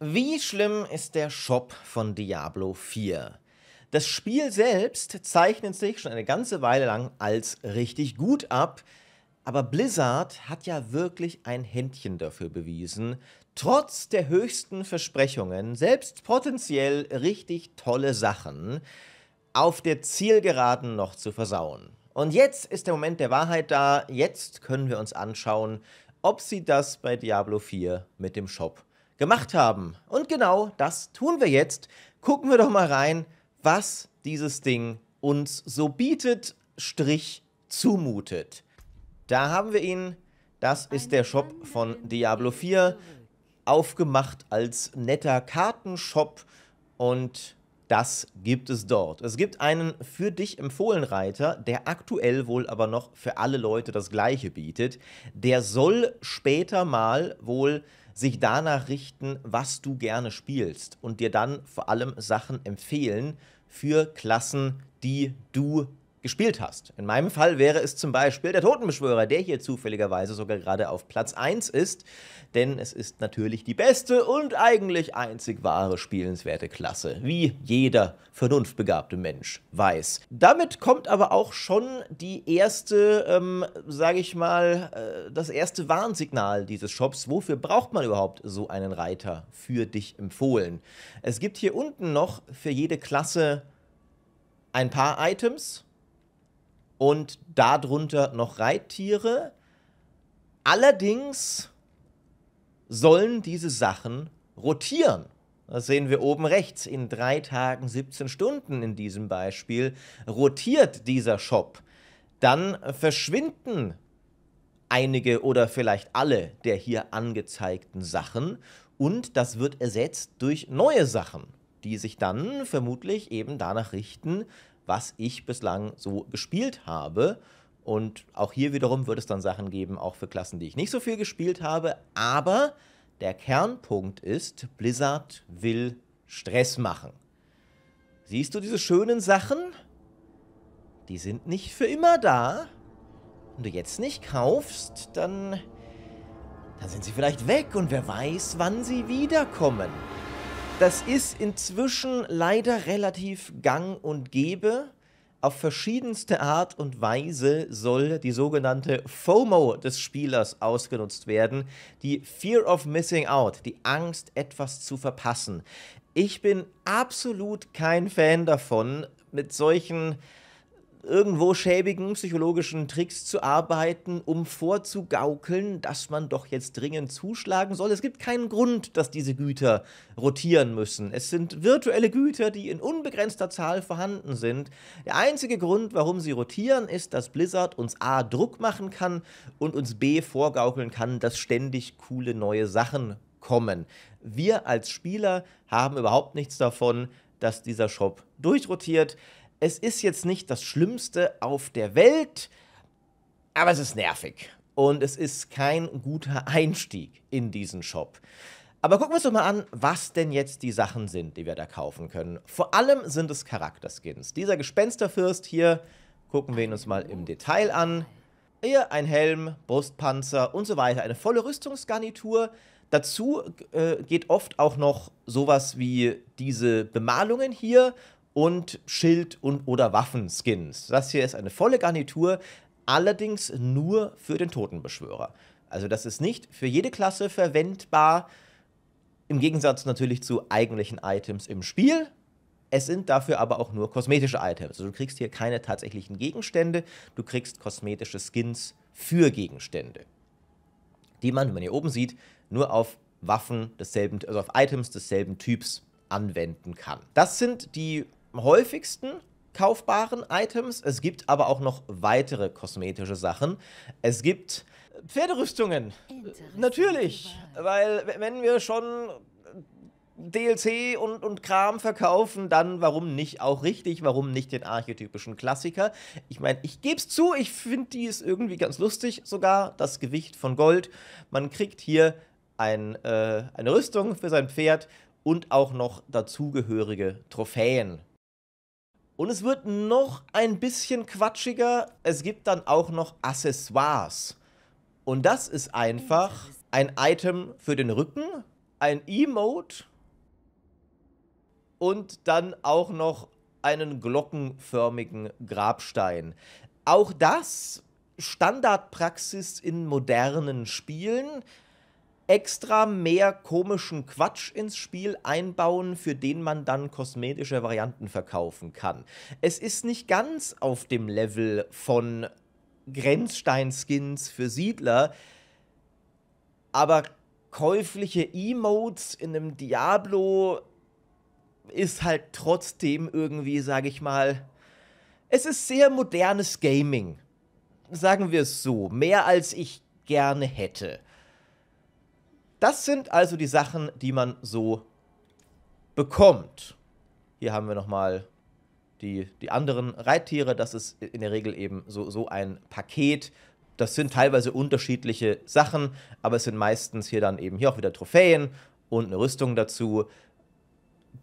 Wie schlimm ist der Shop von Diablo 4? Das Spiel selbst zeichnet sich schon eine ganze Weile lang als richtig gut ab, aber Blizzard hat ja wirklich ein Händchen dafür bewiesen, trotz der höchsten Versprechungen selbst potenziell richtig tolle Sachen auf der Zielgeraden noch zu versauen. Und jetzt ist der Moment der Wahrheit da, jetzt können wir uns anschauen, ob sie das bei Diablo 4 mit dem Shop gemacht haben. Und genau das tun wir jetzt. Gucken wir doch mal rein, was dieses Ding uns so bietet, Strich zumutet. Da haben wir ihn. Das ist der Shop von Diablo 4. Aufgemacht als netter Kartenshop. Und das gibt es dort. Es gibt einen für dich empfohlen Reiter, der aktuell wohl aber noch für alle Leute das gleiche bietet. Der soll später mal wohl sich danach richten, was du gerne spielst und dir dann vor allem Sachen empfehlen für Klassen, die du gespielt hast. In meinem Fall wäre es zum Beispiel der Totenbeschwörer, der hier zufälligerweise sogar gerade auf Platz 1 ist, denn es ist natürlich die beste und eigentlich einzig wahre spielenswerte Klasse, wie jeder vernunftbegabte Mensch weiß. Damit kommt aber auch schon die erste, ähm, sage ich mal, äh, das erste Warnsignal dieses Shops. Wofür braucht man überhaupt so einen Reiter für dich empfohlen? Es gibt hier unten noch für jede Klasse ein paar Items, und darunter noch Reittiere. Allerdings sollen diese Sachen rotieren. Das sehen wir oben rechts. In drei Tagen 17 Stunden in diesem Beispiel rotiert dieser Shop. Dann verschwinden einige oder vielleicht alle der hier angezeigten Sachen und das wird ersetzt durch neue Sachen, die sich dann vermutlich eben danach richten, was ich bislang so gespielt habe. Und auch hier wiederum wird es dann Sachen geben, auch für Klassen, die ich nicht so viel gespielt habe. Aber der Kernpunkt ist, Blizzard will Stress machen. Siehst du diese schönen Sachen? Die sind nicht für immer da. Wenn du jetzt nicht kaufst, dann, dann sind sie vielleicht weg und wer weiß, wann sie wiederkommen. Das ist inzwischen leider relativ gang und gäbe. Auf verschiedenste Art und Weise soll die sogenannte FOMO des Spielers ausgenutzt werden, die Fear of Missing Out, die Angst, etwas zu verpassen. Ich bin absolut kein Fan davon, mit solchen irgendwo schäbigen psychologischen Tricks zu arbeiten, um vorzugaukeln, dass man doch jetzt dringend zuschlagen soll. Es gibt keinen Grund, dass diese Güter rotieren müssen. Es sind virtuelle Güter, die in unbegrenzter Zahl vorhanden sind. Der einzige Grund, warum sie rotieren, ist, dass Blizzard uns A Druck machen kann und uns B vorgaukeln kann, dass ständig coole neue Sachen kommen. Wir als Spieler haben überhaupt nichts davon, dass dieser Shop durchrotiert es ist jetzt nicht das Schlimmste auf der Welt, aber es ist nervig. Und es ist kein guter Einstieg in diesen Shop. Aber gucken wir uns doch mal an, was denn jetzt die Sachen sind, die wir da kaufen können. Vor allem sind es Charakterskins. Dieser Gespensterfürst hier, gucken wir ihn uns mal im Detail an. Hier ein Helm, Brustpanzer und so weiter. Eine volle Rüstungsgarnitur. Dazu äh, geht oft auch noch sowas wie diese Bemalungen hier und Schild und oder Waffenskins. Das hier ist eine volle Garnitur, allerdings nur für den Totenbeschwörer. Also das ist nicht für jede Klasse verwendbar, im Gegensatz natürlich zu eigentlichen Items im Spiel. Es sind dafür aber auch nur kosmetische Items. Also du kriegst hier keine tatsächlichen Gegenstände, du kriegst kosmetische Skins für Gegenstände, die man, wie man hier oben sieht, nur auf Waffen desselben, also auf Items desselben Typs anwenden kann. Das sind die häufigsten kaufbaren Items. Es gibt aber auch noch weitere kosmetische Sachen. Es gibt Pferderüstungen. Natürlich, weil wenn wir schon DLC und, und Kram verkaufen, dann warum nicht auch richtig, warum nicht den archetypischen Klassiker? Ich meine, ich gebe es zu, ich finde die ist irgendwie ganz lustig, sogar das Gewicht von Gold. Man kriegt hier ein, äh, eine Rüstung für sein Pferd und auch noch dazugehörige Trophäen und es wird noch ein bisschen quatschiger. Es gibt dann auch noch Accessoires. Und das ist einfach ein Item für den Rücken, ein Emote und dann auch noch einen glockenförmigen Grabstein. Auch das Standardpraxis in modernen Spielen extra mehr komischen Quatsch ins Spiel einbauen, für den man dann kosmetische Varianten verkaufen kann. Es ist nicht ganz auf dem Level von Grenzstein-Skins für Siedler, aber käufliche Emotes in einem Diablo ist halt trotzdem irgendwie, sag ich mal, es ist sehr modernes Gaming. Sagen wir es so, mehr als ich gerne hätte. Das sind also die Sachen, die man so bekommt. Hier haben wir nochmal die, die anderen Reittiere. Das ist in der Regel eben so, so ein Paket. Das sind teilweise unterschiedliche Sachen, aber es sind meistens hier dann eben hier auch wieder Trophäen und eine Rüstung dazu.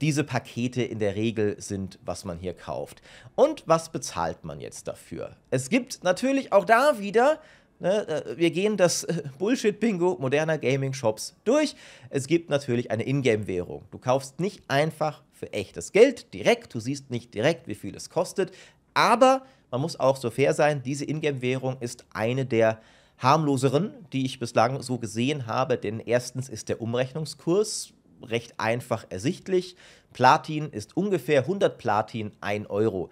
Diese Pakete in der Regel sind, was man hier kauft. Und was bezahlt man jetzt dafür? Es gibt natürlich auch da wieder Ne, äh, wir gehen das äh, Bullshit-Bingo moderner Gaming-Shops durch. Es gibt natürlich eine Ingame-Währung. Du kaufst nicht einfach für echtes Geld direkt, du siehst nicht direkt, wie viel es kostet. Aber man muss auch so fair sein, diese Ingame-Währung ist eine der harmloseren, die ich bislang so gesehen habe. Denn erstens ist der Umrechnungskurs recht einfach ersichtlich. Platin ist ungefähr 100 Platin 1 Euro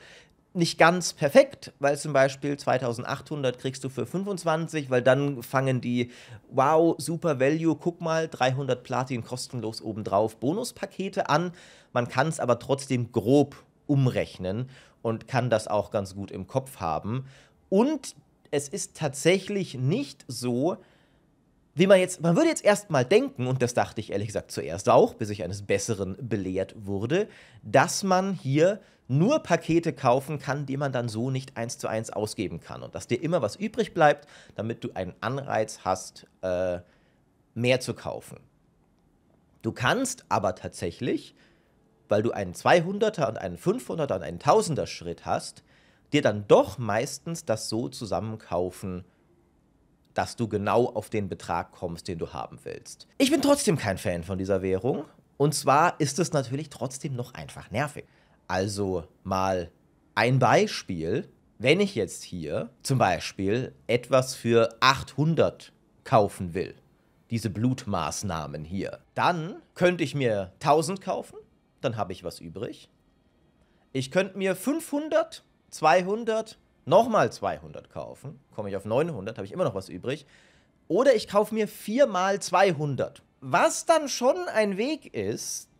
nicht ganz perfekt, weil zum Beispiel 2800 kriegst du für 25, weil dann fangen die, wow, super Value, guck mal, 300 Platin kostenlos obendrauf Bonuspakete an. Man kann es aber trotzdem grob umrechnen und kann das auch ganz gut im Kopf haben. Und es ist tatsächlich nicht so, wie man jetzt, man würde jetzt erstmal denken, und das dachte ich ehrlich gesagt zuerst auch, bis ich eines Besseren belehrt wurde, dass man hier nur Pakete kaufen kann, die man dann so nicht eins zu eins ausgeben kann. Und dass dir immer was übrig bleibt, damit du einen Anreiz hast, äh, mehr zu kaufen. Du kannst aber tatsächlich, weil du einen 200er und einen 500er und einen 1000er Schritt hast, dir dann doch meistens das so zusammenkaufen, dass du genau auf den Betrag kommst, den du haben willst. Ich bin trotzdem kein Fan von dieser Währung. Und zwar ist es natürlich trotzdem noch einfach nervig. Also mal ein Beispiel, wenn ich jetzt hier zum Beispiel etwas für 800 kaufen will, diese Blutmaßnahmen hier, dann könnte ich mir 1000 kaufen, dann habe ich was übrig. Ich könnte mir 500, 200, nochmal 200 kaufen, komme ich auf 900, habe ich immer noch was übrig. Oder ich kaufe mir 4 mal 200. Was dann schon ein Weg ist,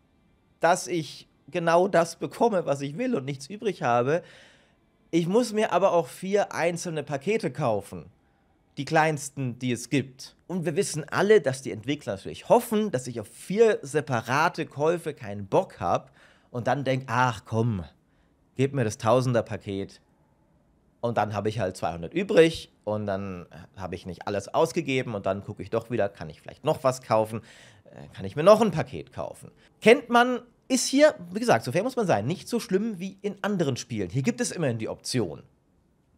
dass ich genau das bekomme, was ich will und nichts übrig habe. Ich muss mir aber auch vier einzelne Pakete kaufen. Die kleinsten, die es gibt. Und wir wissen alle, dass die Entwickler natürlich hoffen, dass ich auf vier separate Käufe keinen Bock habe und dann denke, ach komm, gib mir das Tausender-Paket. Und dann habe ich halt 200 übrig und dann habe ich nicht alles ausgegeben und dann gucke ich doch wieder, kann ich vielleicht noch was kaufen, äh, kann ich mir noch ein Paket kaufen. Kennt man ist hier, wie gesagt, so fair muss man sein, nicht so schlimm wie in anderen Spielen. Hier gibt es immerhin die Option,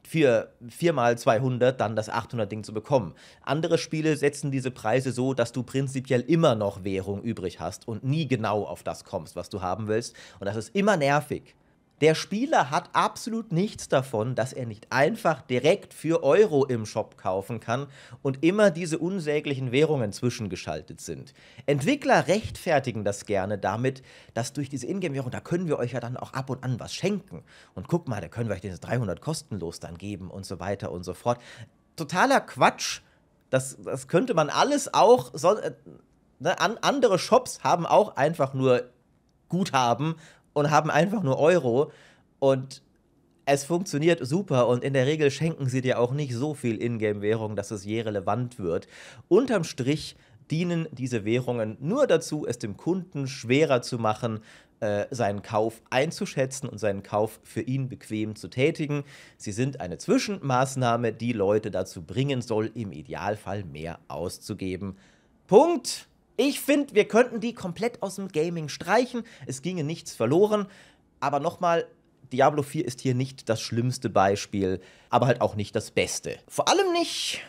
für 4x200 dann das 800-Ding zu bekommen. Andere Spiele setzen diese Preise so, dass du prinzipiell immer noch Währung übrig hast und nie genau auf das kommst, was du haben willst. Und das ist immer nervig. Der Spieler hat absolut nichts davon, dass er nicht einfach direkt für Euro im Shop kaufen kann und immer diese unsäglichen Währungen zwischengeschaltet sind. Entwickler rechtfertigen das gerne damit, dass durch diese Ingame-Währung, da können wir euch ja dann auch ab und an was schenken. Und guck mal, da können wir euch diese 300 kostenlos dann geben und so weiter und so fort. Totaler Quatsch. Das, das könnte man alles auch. So, äh, ne, andere Shops haben auch einfach nur Guthaben, und haben einfach nur Euro und es funktioniert super und in der Regel schenken sie dir auch nicht so viel Ingame-Währung, dass es je relevant wird. Unterm Strich dienen diese Währungen nur dazu, es dem Kunden schwerer zu machen, äh, seinen Kauf einzuschätzen und seinen Kauf für ihn bequem zu tätigen. Sie sind eine Zwischenmaßnahme, die Leute dazu bringen soll, im Idealfall mehr auszugeben. Punkt. Ich finde, wir könnten die komplett aus dem Gaming streichen. Es ginge nichts verloren. Aber nochmal, Diablo 4 ist hier nicht das schlimmste Beispiel, aber halt auch nicht das beste. Vor allem nicht,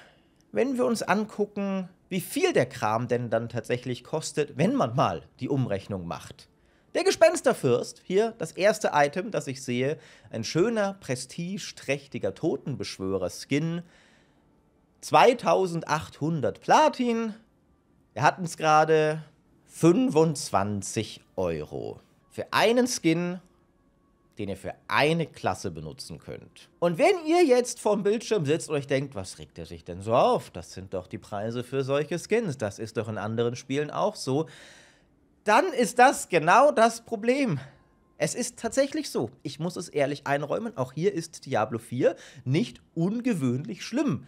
wenn wir uns angucken, wie viel der Kram denn dann tatsächlich kostet, wenn man mal die Umrechnung macht. Der Gespensterfürst, hier das erste Item, das ich sehe, ein schöner, prestigeträchtiger Totenbeschwörer-Skin, 2800 Platin, wir hatten es gerade 25 Euro für einen Skin, den ihr für eine Klasse benutzen könnt. Und wenn ihr jetzt vorm Bildschirm sitzt und euch denkt, was regt er sich denn so auf? Das sind doch die Preise für solche Skins. Das ist doch in anderen Spielen auch so. Dann ist das genau das Problem. Es ist tatsächlich so. Ich muss es ehrlich einräumen. Auch hier ist Diablo 4 nicht ungewöhnlich schlimm.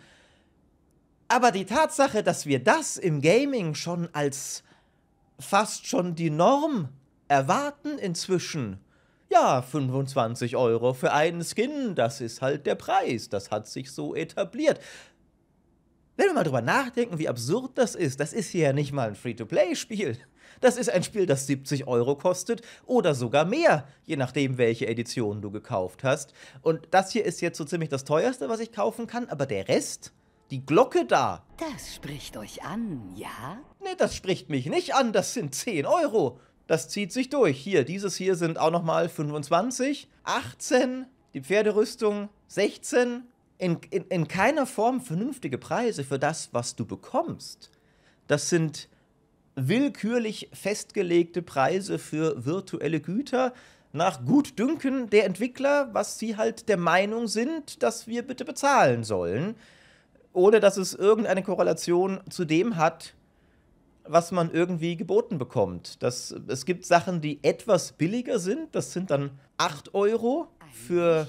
Aber die Tatsache, dass wir das im Gaming schon als fast schon die Norm erwarten inzwischen, ja, 25 Euro für einen Skin, das ist halt der Preis, das hat sich so etabliert. Wenn wir mal drüber nachdenken, wie absurd das ist, das ist hier ja nicht mal ein Free-to-Play-Spiel. Das ist ein Spiel, das 70 Euro kostet oder sogar mehr, je nachdem, welche Edition du gekauft hast. Und das hier ist jetzt so ziemlich das teuerste, was ich kaufen kann, aber der Rest, die Glocke da. Das spricht euch an, ja? Ne, das spricht mich nicht an. Das sind 10 Euro. Das zieht sich durch. Hier, dieses hier sind auch nochmal 25, 18, die Pferderüstung 16. In, in, in keiner Form vernünftige Preise für das, was du bekommst. Das sind willkürlich festgelegte Preise für virtuelle Güter nach Gutdünken der Entwickler, was sie halt der Meinung sind, dass wir bitte bezahlen sollen ohne dass es irgendeine Korrelation zu dem hat, was man irgendwie geboten bekommt. Das, es gibt Sachen, die etwas billiger sind. Das sind dann 8 Euro für,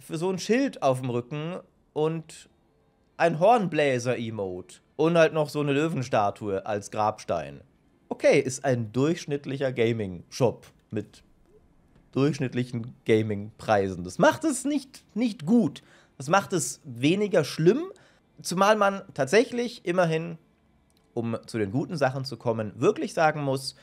für so ein Schild auf dem Rücken und ein Hornbläser-Emote und halt noch so eine Löwenstatue als Grabstein. Okay, ist ein durchschnittlicher Gaming-Shop mit durchschnittlichen Gaming-Preisen. Das macht es nicht, nicht gut, das macht es weniger schlimm, zumal man tatsächlich immerhin, um zu den guten Sachen zu kommen, wirklich sagen muss,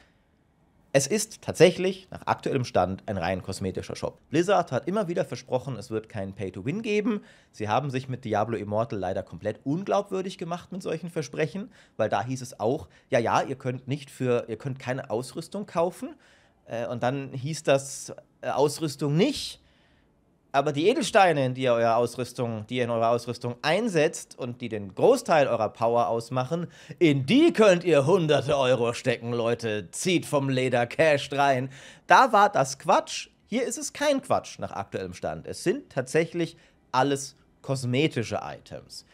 es ist tatsächlich nach aktuellem Stand ein rein kosmetischer Shop. Blizzard hat immer wieder versprochen, es wird keinen Pay-to-Win geben. Sie haben sich mit Diablo Immortal leider komplett unglaubwürdig gemacht mit solchen Versprechen, weil da hieß es auch, ja, ja, ihr könnt nicht für, ihr könnt keine Ausrüstung kaufen. Äh, und dann hieß das äh, Ausrüstung nicht aber die Edelsteine, die ihr eure Ausrüstung, die ihr in eurer Ausrüstung einsetzt und die den Großteil eurer Power ausmachen, in die könnt ihr hunderte Euro stecken, Leute. Zieht vom Leder Cash rein. Da war das Quatsch. Hier ist es kein Quatsch nach aktuellem Stand. Es sind tatsächlich alles kosmetische Items.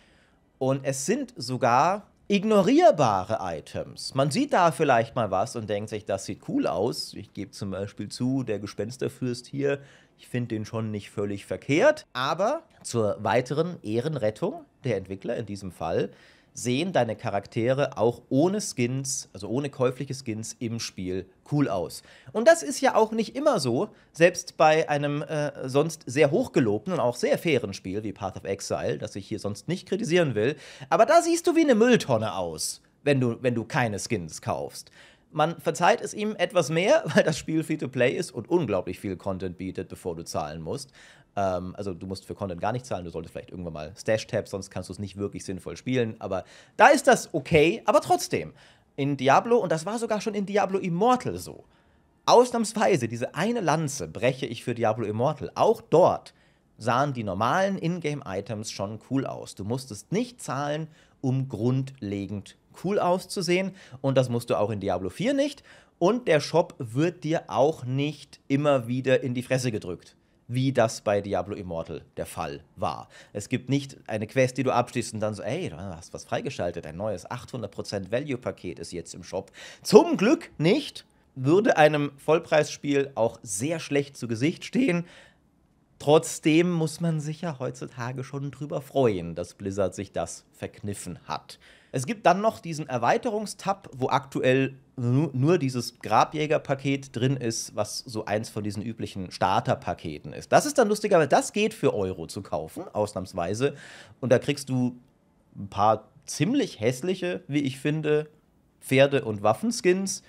Und es sind sogar ignorierbare Items. Man sieht da vielleicht mal was und denkt sich, das sieht cool aus. Ich gebe zum Beispiel zu, der Gespensterfürst hier ich finde den schon nicht völlig verkehrt, aber zur weiteren Ehrenrettung der Entwickler in diesem Fall sehen deine Charaktere auch ohne Skins, also ohne käufliche Skins im Spiel cool aus. Und das ist ja auch nicht immer so, selbst bei einem äh, sonst sehr hochgelobten und auch sehr fairen Spiel wie Path of Exile, das ich hier sonst nicht kritisieren will, aber da siehst du wie eine Mülltonne aus, wenn du, wenn du keine Skins kaufst. Man verzeiht es ihm etwas mehr, weil das Spiel Free-to-Play ist und unglaublich viel Content bietet, bevor du zahlen musst. Ähm, also du musst für Content gar nicht zahlen, du solltest vielleicht irgendwann mal stash tab sonst kannst du es nicht wirklich sinnvoll spielen. Aber da ist das okay, aber trotzdem. In Diablo, und das war sogar schon in Diablo Immortal so. Ausnahmsweise, diese eine Lanze breche ich für Diablo Immortal. Auch dort sahen die normalen Ingame-Items schon cool aus. Du musstest nicht zahlen, um grundlegend cool auszusehen und das musst du auch in Diablo 4 nicht. Und der Shop wird dir auch nicht immer wieder in die Fresse gedrückt wie das bei Diablo Immortal der Fall war. Es gibt nicht eine Quest, die du abschließt und dann so, ey, du hast was freigeschaltet, ein neues 800% Value-Paket ist jetzt im Shop. Zum Glück nicht, würde einem Vollpreisspiel auch sehr schlecht zu Gesicht stehen. Trotzdem muss man sich ja heutzutage schon drüber freuen, dass Blizzard sich das verkniffen hat. Es gibt dann noch diesen Erweiterungstab, wo aktuell nur dieses Grabjägerpaket drin ist, was so eins von diesen üblichen Starterpaketen ist. Das ist dann lustiger, weil das geht für Euro zu kaufen, ausnahmsweise. Und da kriegst du ein paar ziemlich hässliche, wie ich finde, Pferde- und Waffenskins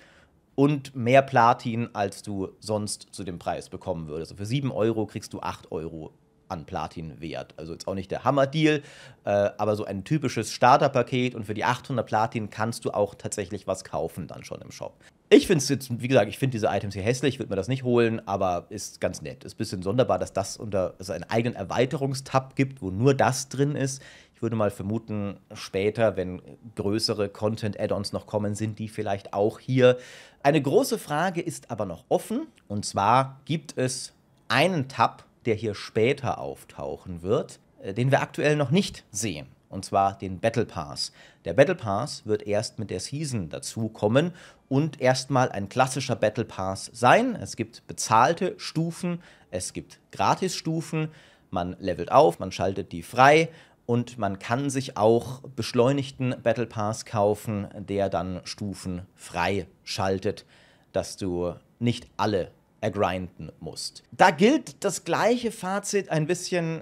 und mehr Platin, als du sonst zu dem Preis bekommen würdest. Also für 7 Euro kriegst du 8 Euro an Platin-Wert. Also jetzt auch nicht der Hammer-Deal, äh, aber so ein typisches Starter-Paket und für die 800 Platin kannst du auch tatsächlich was kaufen dann schon im Shop. Ich finde es jetzt, wie gesagt, ich finde diese Items hier hässlich, würde mir das nicht holen, aber ist ganz nett. Ist ein bisschen sonderbar, dass das unter also einen eigenen Erweiterungstab gibt, wo nur das drin ist. Ich würde mal vermuten, später, wenn größere Content-Add-ons noch kommen, sind die vielleicht auch hier. Eine große Frage ist aber noch offen, und zwar gibt es einen Tab der hier später auftauchen wird, äh, den wir aktuell noch nicht sehen. Und zwar den Battle Pass. Der Battle Pass wird erst mit der Season dazukommen und erstmal ein klassischer Battle Pass sein. Es gibt bezahlte Stufen, es gibt Gratisstufen, man levelt auf, man schaltet die frei und man kann sich auch beschleunigten Battle Pass kaufen, der dann Stufen frei schaltet, dass du nicht alle ergrinden musst. Da gilt das gleiche Fazit ein bisschen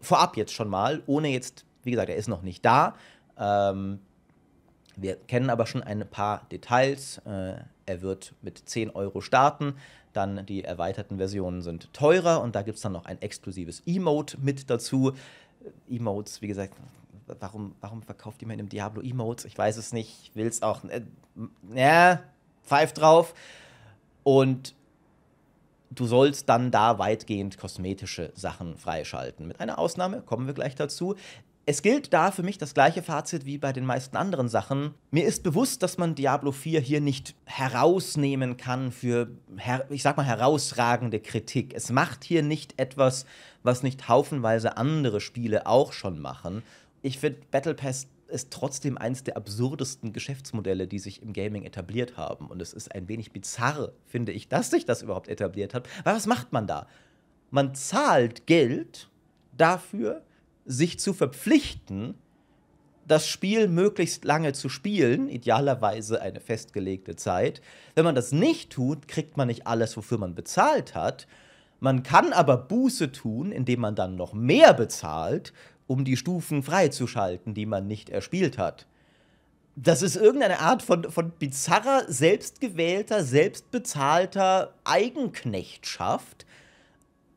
vorab jetzt schon mal, ohne jetzt, wie gesagt, er ist noch nicht da. Ähm, wir kennen aber schon ein paar Details. Äh, er wird mit 10 Euro starten. Dann die erweiterten Versionen sind teurer und da gibt es dann noch ein exklusives Emote mit dazu. Äh, Emotes, wie gesagt, warum, warum verkauft jemand dem Diablo Emotes? Ich weiß es nicht, will es auch. Äh, ja, pfeift drauf. Und du sollst dann da weitgehend kosmetische Sachen freischalten. Mit einer Ausnahme, kommen wir gleich dazu. Es gilt da für mich das gleiche Fazit wie bei den meisten anderen Sachen. Mir ist bewusst, dass man Diablo 4 hier nicht herausnehmen kann für, ich sag mal, herausragende Kritik. Es macht hier nicht etwas, was nicht haufenweise andere Spiele auch schon machen. Ich finde Battle Pass ist trotzdem eins der absurdesten Geschäftsmodelle, die sich im Gaming etabliert haben. Und es ist ein wenig bizarr, finde ich, dass sich das überhaupt etabliert hat. Weil was macht man da? Man zahlt Geld dafür, sich zu verpflichten, das Spiel möglichst lange zu spielen, idealerweise eine festgelegte Zeit. Wenn man das nicht tut, kriegt man nicht alles, wofür man bezahlt hat. Man kann aber Buße tun, indem man dann noch mehr bezahlt um die Stufen freizuschalten, die man nicht erspielt hat. Das ist irgendeine Art von, von bizarrer, selbstgewählter, selbstbezahlter Eigenknechtschaft,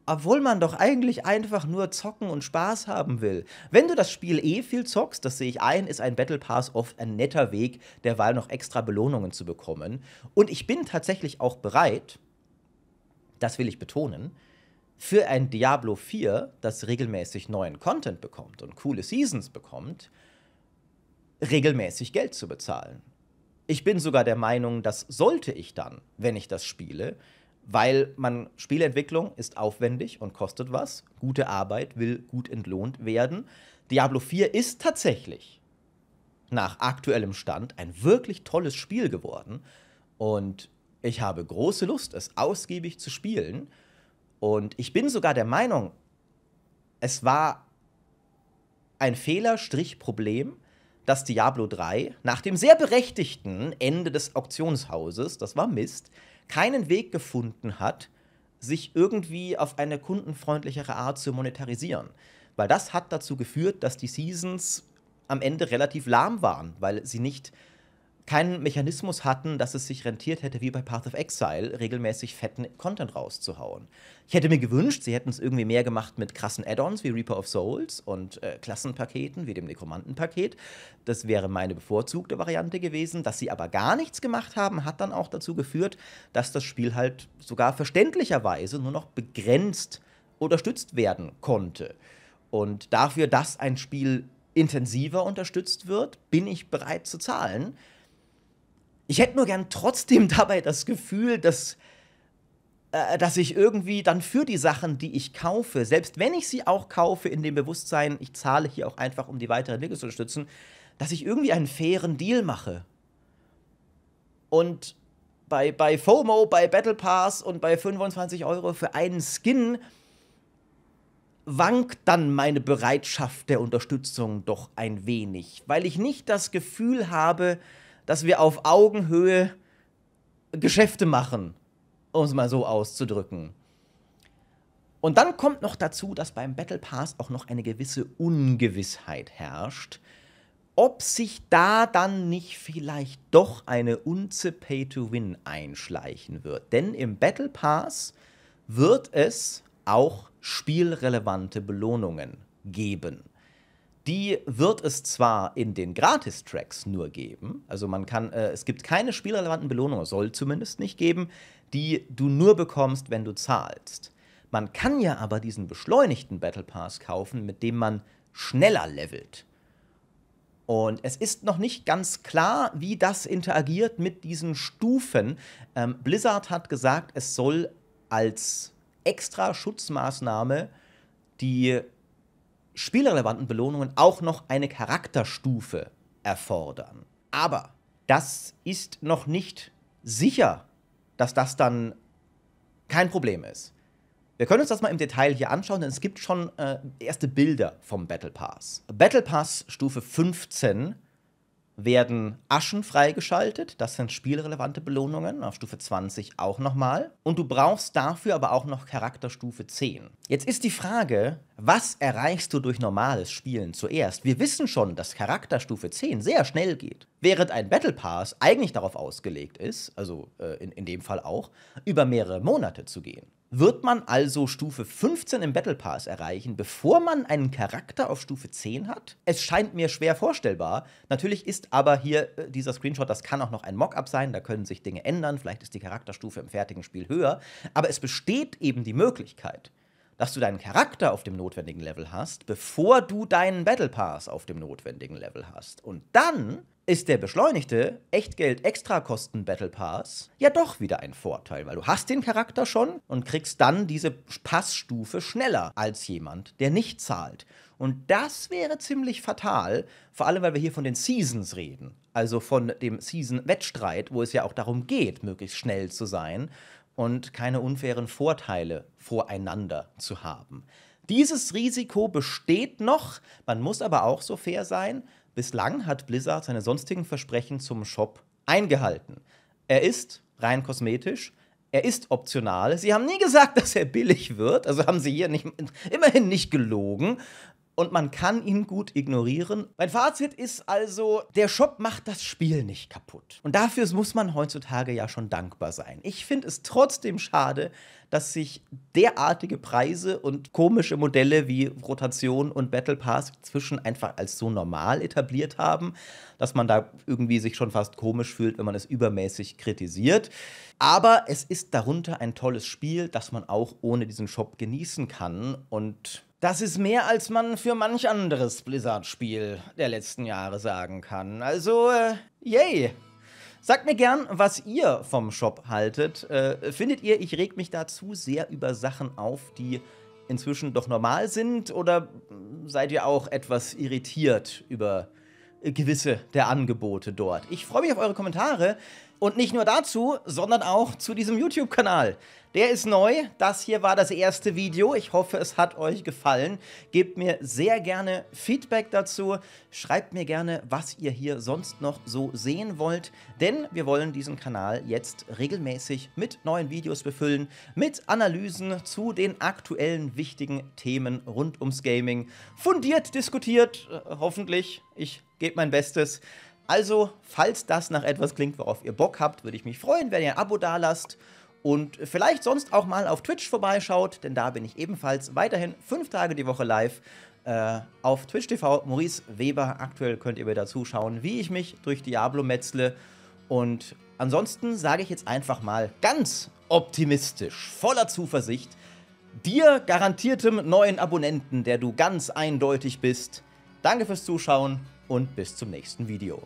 obwohl man doch eigentlich einfach nur zocken und Spaß haben will. Wenn du das Spiel eh viel zockst, das sehe ich ein, ist ein Battle Pass oft ein netter Weg, derweil noch extra Belohnungen zu bekommen. Und ich bin tatsächlich auch bereit, das will ich betonen, für ein Diablo 4, das regelmäßig neuen Content bekommt und coole Seasons bekommt, regelmäßig Geld zu bezahlen. Ich bin sogar der Meinung, das sollte ich dann, wenn ich das spiele, weil man Spielentwicklung ist aufwendig und kostet was. Gute Arbeit will gut entlohnt werden. Diablo 4 ist tatsächlich nach aktuellem Stand ein wirklich tolles Spiel geworden und ich habe große Lust, es ausgiebig zu spielen und ich bin sogar der Meinung, es war ein Fehler-Problem, dass Diablo 3 nach dem sehr berechtigten Ende des Auktionshauses, das war Mist, keinen Weg gefunden hat, sich irgendwie auf eine kundenfreundlichere Art zu monetarisieren. Weil das hat dazu geführt, dass die Seasons am Ende relativ lahm waren, weil sie nicht keinen Mechanismus hatten, dass es sich rentiert hätte, wie bei Path of Exile, regelmäßig fetten Content rauszuhauen. Ich hätte mir gewünscht, sie hätten es irgendwie mehr gemacht mit krassen Add-ons wie Reaper of Souls und äh, Klassenpaketen wie dem Nekromantenpaket. Das wäre meine bevorzugte Variante gewesen. Dass sie aber gar nichts gemacht haben, hat dann auch dazu geführt, dass das Spiel halt sogar verständlicherweise nur noch begrenzt unterstützt werden konnte. Und dafür, dass ein Spiel intensiver unterstützt wird, bin ich bereit zu zahlen. Ich hätte nur gern trotzdem dabei das Gefühl, dass, äh, dass ich irgendwie dann für die Sachen, die ich kaufe, selbst wenn ich sie auch kaufe, in dem Bewusstsein, ich zahle hier auch einfach, um die weiteren Dinge zu unterstützen, dass ich irgendwie einen fairen Deal mache. Und bei, bei FOMO, bei Battle Pass und bei 25 Euro für einen Skin wankt dann meine Bereitschaft der Unterstützung doch ein wenig, weil ich nicht das Gefühl habe, dass wir auf Augenhöhe Geschäfte machen, um es mal so auszudrücken. Und dann kommt noch dazu, dass beim Battle Pass auch noch eine gewisse Ungewissheit herrscht, ob sich da dann nicht vielleicht doch eine Unze Pay-to-Win einschleichen wird. Denn im Battle Pass wird es auch spielrelevante Belohnungen geben. Die wird es zwar in den Gratis-Tracks nur geben, also man kann, äh, es gibt keine spielrelevanten Belohnungen, soll zumindest nicht geben, die du nur bekommst, wenn du zahlst. Man kann ja aber diesen beschleunigten Battle Pass kaufen, mit dem man schneller levelt. Und es ist noch nicht ganz klar, wie das interagiert mit diesen Stufen. Ähm, Blizzard hat gesagt, es soll als extra Schutzmaßnahme die spielrelevanten Belohnungen auch noch eine Charakterstufe erfordern. Aber das ist noch nicht sicher, dass das dann kein Problem ist. Wir können uns das mal im Detail hier anschauen, denn es gibt schon äh, erste Bilder vom Battle Pass. Battle Pass Stufe 15 werden Aschen freigeschaltet. Das sind spielrelevante Belohnungen auf Stufe 20 auch nochmal. Und du brauchst dafür aber auch noch Charakterstufe 10. Jetzt ist die Frage, was erreichst du durch normales Spielen zuerst? Wir wissen schon, dass Charakterstufe 10 sehr schnell geht. Während ein Battle Pass eigentlich darauf ausgelegt ist, also äh, in, in dem Fall auch, über mehrere Monate zu gehen wird man also Stufe 15 im Battle Pass erreichen, bevor man einen Charakter auf Stufe 10 hat? Es scheint mir schwer vorstellbar. Natürlich ist aber hier äh, dieser Screenshot, das kann auch noch ein Mockup sein, da können sich Dinge ändern, vielleicht ist die Charakterstufe im fertigen Spiel höher, aber es besteht eben die Möglichkeit, dass du deinen Charakter auf dem notwendigen Level hast, bevor du deinen Battle Pass auf dem notwendigen Level hast. Und dann ist der beschleunigte Echtgeld-Extrakosten-Battle-Pass ja doch wieder ein Vorteil, weil du hast den Charakter schon und kriegst dann diese Passstufe schneller als jemand, der nicht zahlt. Und das wäre ziemlich fatal, vor allem weil wir hier von den Seasons reden, also von dem Season-Wettstreit, wo es ja auch darum geht, möglichst schnell zu sein und keine unfairen Vorteile voreinander zu haben. Dieses Risiko besteht noch, man muss aber auch so fair sein, Bislang hat Blizzard seine sonstigen Versprechen zum Shop eingehalten. Er ist rein kosmetisch, er ist optional. Sie haben nie gesagt, dass er billig wird, also haben sie hier nicht, immerhin nicht gelogen und man kann ihn gut ignorieren. Mein Fazit ist also, der Shop macht das Spiel nicht kaputt. Und dafür muss man heutzutage ja schon dankbar sein. Ich finde es trotzdem schade, dass sich derartige Preise und komische Modelle wie Rotation und Battle Pass zwischen einfach als so normal etabliert haben, dass man da irgendwie sich schon fast komisch fühlt, wenn man es übermäßig kritisiert. Aber es ist darunter ein tolles Spiel, das man auch ohne diesen Shop genießen kann und das ist mehr, als man für manch anderes Blizzard-Spiel der letzten Jahre sagen kann. Also, äh, yay! Sagt mir gern, was ihr vom Shop haltet. Äh, findet ihr, ich reg mich dazu sehr über Sachen auf, die inzwischen doch normal sind? Oder seid ihr auch etwas irritiert über gewisse der Angebote dort? Ich freue mich auf eure Kommentare. Und nicht nur dazu, sondern auch zu diesem YouTube-Kanal. Der ist neu. Das hier war das erste Video. Ich hoffe, es hat euch gefallen. Gebt mir sehr gerne Feedback dazu. Schreibt mir gerne, was ihr hier sonst noch so sehen wollt. Denn wir wollen diesen Kanal jetzt regelmäßig mit neuen Videos befüllen, mit Analysen zu den aktuellen wichtigen Themen rund ums Gaming. Fundiert diskutiert, äh, hoffentlich. Ich gebe mein Bestes. Also, falls das nach etwas klingt, worauf ihr Bock habt, würde ich mich freuen, wenn ihr ein Abo da lasst und vielleicht sonst auch mal auf Twitch vorbeischaut, denn da bin ich ebenfalls weiterhin fünf Tage die Woche live äh, auf Twitch TV. Maurice Weber, aktuell könnt ihr mir da zuschauen, wie ich mich durch Diablo metzle. Und ansonsten sage ich jetzt einfach mal ganz optimistisch, voller Zuversicht, dir garantiertem neuen Abonnenten, der du ganz eindeutig bist. Danke fürs Zuschauen und bis zum nächsten Video.